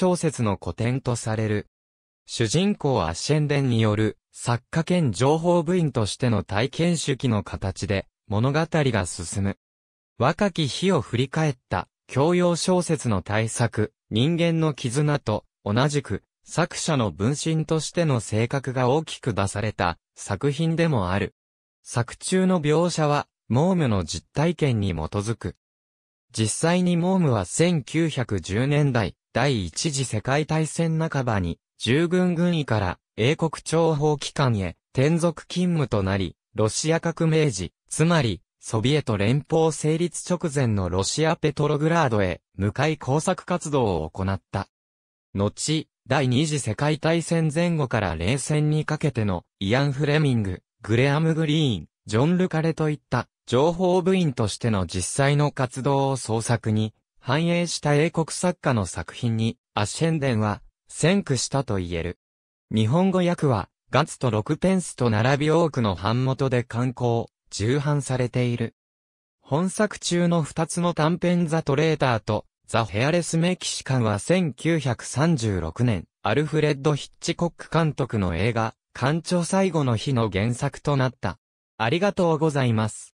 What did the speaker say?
小説の古典とされる。主人公アッシェンデンによる作家兼情報部員としての体験主義の形で物語が進む。若き日を振り返った教養小説の大作、人間の絆と同じく作者の分身としての性格が大きく出された作品でもある。作中の描写はモームの実体験に基づく。実際にモームは1910年代、第一次世界大戦半ばに、従軍軍医から英国諜報機関へ転属勤務となり、ロシア革命時、つまり、ソビエト連邦成立直前のロシアペトログラードへ、向かい工作活動を行った。後、第二次世界大戦前後から冷戦にかけての、イアン・フレミング、グレアム・グリーン、ジョン・ルカレといった、情報部員としての実際の活動を創作に、反映した英国作家の作品に、アッシェンデンは、先駆したと言える。日本語訳は、ガツと6ペンスと並び多くの版元で刊行、重版されている。本作中の2つの短編ザ・トレーターと、ザ・ヘアレス・メキシカンは1936年、アルフレッド・ヒッチコック監督の映画、館長最後の日の原作となった。ありがとうございます。